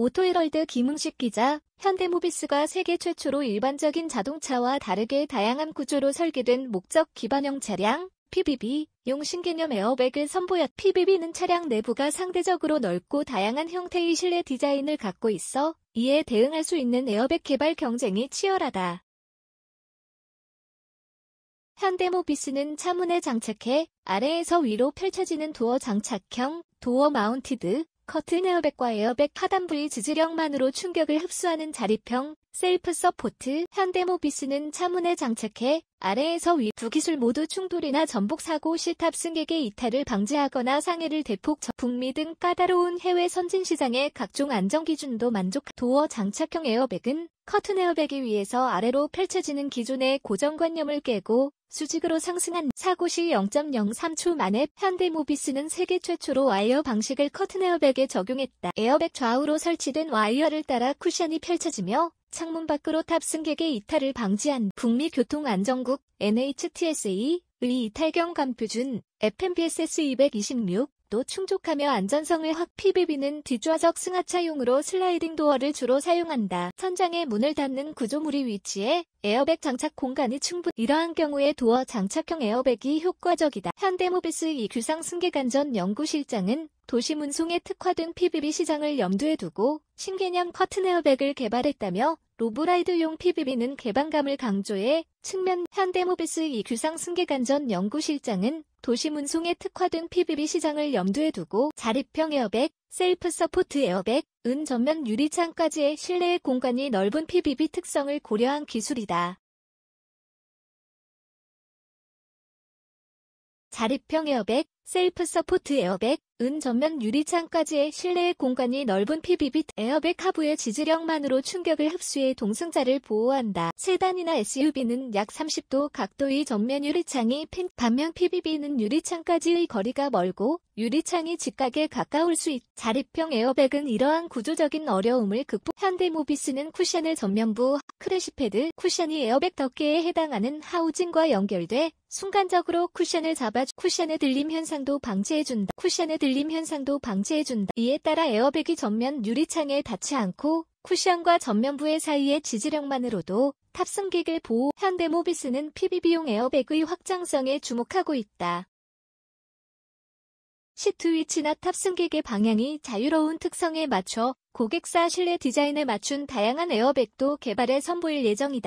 오토헤럴드 김웅식 기자, 현대모비스가 세계 최초로 일반적인 자동차와 다르게 다양한 구조로 설계된 목적 기반형 차량, PBB, 용 신개념 에어백을 선보였 PBB는 차량 내부가 상대적으로 넓고 다양한 형태의 실내 디자인을 갖고 있어 이에 대응할 수 있는 에어백 개발 경쟁이 치열하다. 현대모비스는 차문에 장착해 아래에서 위로 펼쳐지는 도어 장착형, 도어 마운티드, 커튼 에어백과 에어백 하단부의 지지력만으로 충격을 흡수하는 자립형 셀프 서포트, 현대모비스는 차문에 장착해 아래에서 위 두 기술 모두 충돌이나 전복 사고 시 탑승객의 이탈을 방지하거나 상해를 대폭 저 북미 등 까다로운 해외 선진 시장의 각종 안전 기준도 만족 도어 장착형 에어백은 커튼 에어백에 위해서 아래로 펼쳐지는 기존의 고정관념을 깨고 수직으로 상승한 사고 시 0.03초 만에 현대모비스는 세계 최초로 와이어 방식을 커튼 에어백에 적용했다. 에어백 좌우로 설치된 와이어를 따라 쿠션이 펼쳐지며 창문 밖으로 탑승객의 이탈을 방지한 북미교통안전국 NHTSA의 이탈경 간표준 FMBSS 226도 충족하며 안전성을 확 PBB는 뒷좌석 승하차용으로 슬라이딩 도어를 주로 사용한다. 천장에 문을 닫는 구조물이 위치해 에어백 장착 공간이 충분 이러한 경우에 도어 장착형 에어백이 효과적이다. 현대모비스 이규상 승객안전 연구실장은 도시문송에 특화된 PBB 시장을 염두에 두고 신개념 커튼 에어백을 개발했다며 로브라이드용 PBB는 개방감을 강조해 측면 현대모비스 이규상 승계관전 연구실장은 도시문송에 특화된 PBB 시장을 염두에 두고 자립형 에어백, 셀프 서포트 에어백, 은 전면 유리창까지의 실내의 공간이 넓은 PBB 특성을 고려한 기술이다. 자립형 에어백, 셀프 서포트 에어백, 은 전면 유리창까지의 실내의 공간이 넓은 PBB 에어백 하부의 지지력만으로 충격을 흡수해 동승자를 보호한다. 세단이나 SUV는 약 30도 각도의 전면 유리창이 핀 반면 PBB는 유리창까지의 거리가 멀고 유리창이 직각에 가까울 수 있. 다 자립형 에어백은 이러한 구조적인 어려움을 극복. 현대모비스는 쿠션의 전면부 크래시패드 쿠션이 에어백 덮개에 해당하는 하우징과 연결돼 순간적으로 쿠션을 잡아 쿠션의 들림 현상 현상도 방지해준다. 쿠션의 들림 현상도 방지해준다. 이에 따라 에어백이 전면 유리창에 닿지 않고 쿠션과 전면부의 사이의 지지력만으로도 탑승객을 보호, 현대모비스는 PBB용 에어백의 확장성에 주목하고 있다. 시트 위치나 탑승객의 방향이 자유로운 특성에 맞춰 고객사 실내 디자인에 맞춘 다양한 에어백도 개발해 선보일 예정이다.